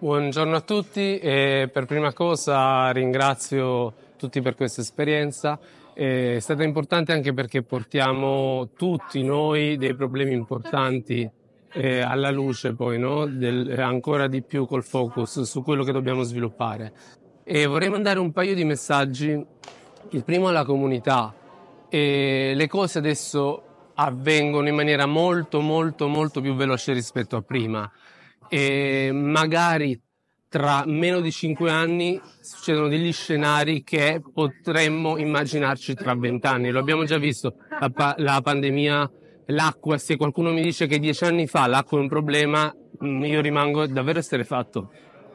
Buongiorno a tutti e per prima cosa ringrazio tutti per questa esperienza. È stata importante anche perché portiamo tutti noi dei problemi importanti eh, alla luce poi, no? Del, ancora di più col focus su quello che dobbiamo sviluppare. E vorrei mandare un paio di messaggi. Il primo alla comunità. E le cose adesso avvengono in maniera molto molto molto più veloce rispetto a prima e magari tra meno di 5 anni succedono degli scenari che potremmo immaginarci tra 20 anni. Lo abbiamo già visto, la, pa- la pandemia, l'acqua, se qualcuno mi dice che 10 anni fa l'acqua è un problema, mm, io rimango davvero esterefatto.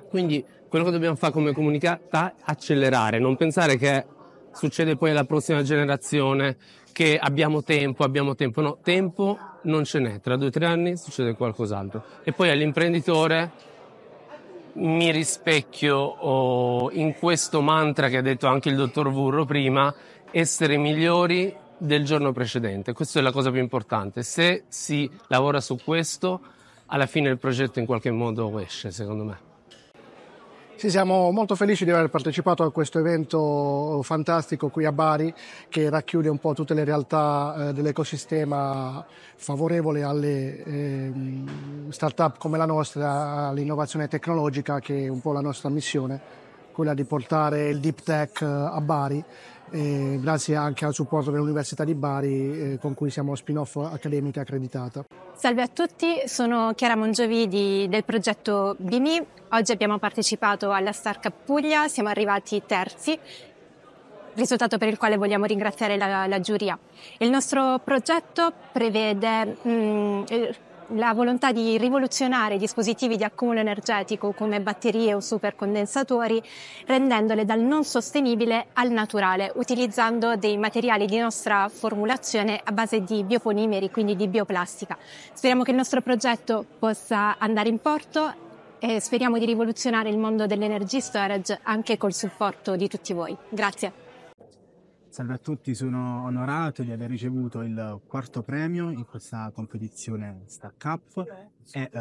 Quindi quello che dobbiamo fare come comunità è accelerare, non pensare che succede poi alla prossima generazione che abbiamo tempo, abbiamo tempo. No, tempo non ce n'è, tra due o tre anni succede qualcos'altro. E poi all'imprenditore mi rispecchio in questo mantra che ha detto anche il dottor Vurro prima, essere migliori del giorno precedente. Questa è la cosa più importante. Se si lavora su questo, alla fine il progetto in qualche modo esce, secondo me. Sì, siamo molto felici di aver partecipato a questo evento fantastico qui a Bari che racchiude un po' tutte le realtà eh, dell'ecosistema favorevole alle eh, start-up come la nostra, all'innovazione tecnologica che è un po' la nostra missione, quella di portare il deep tech eh, a Bari eh, grazie anche al supporto dell'Università di Bari eh, con cui siamo spin-off accademica accreditata. Salve a tutti, sono Chiara Mongiovidi del progetto BIMI. Oggi abbiamo partecipato alla Star Cup Puglia, siamo arrivati terzi risultato per il quale vogliamo ringraziare la, la giuria. Il nostro progetto prevede mh, mm, la volontà di rivoluzionare dispositivi di accumulo energetico come batterie o supercondensatori, rendendole dal non sostenibile al naturale, utilizzando dei materiali di nostra formulazione a base di biopolimeri, quindi di bioplastica. Speriamo che il nostro progetto possa andare in porto e speriamo di rivoluzionare il mondo dell'energy storage anche col supporto di tutti voi. Grazie. Salve a tutti, sono onorato di aver ricevuto il quarto premio in questa competizione Stack Up e uh,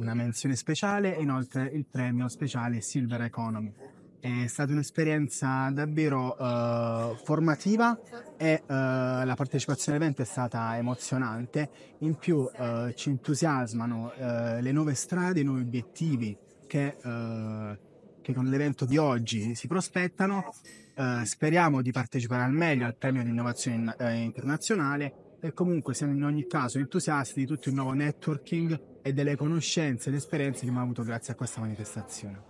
una menzione speciale e inoltre il premio speciale Silver Economy. È stata un'esperienza davvero uh, formativa e uh, la partecipazione all'evento è stata emozionante, in più eh, ci entusiasmano le nuove strade, i nuovi obiettivi che che con l'evento di oggi si prospettano. Eh, speriamo di partecipare al meglio al premio di innovazione in, eh, internazionale e comunque siamo in ogni caso entusiasti di tutto il nuovo networking e delle conoscenze ed esperienze che abbiamo avuto grazie a questa manifestazione.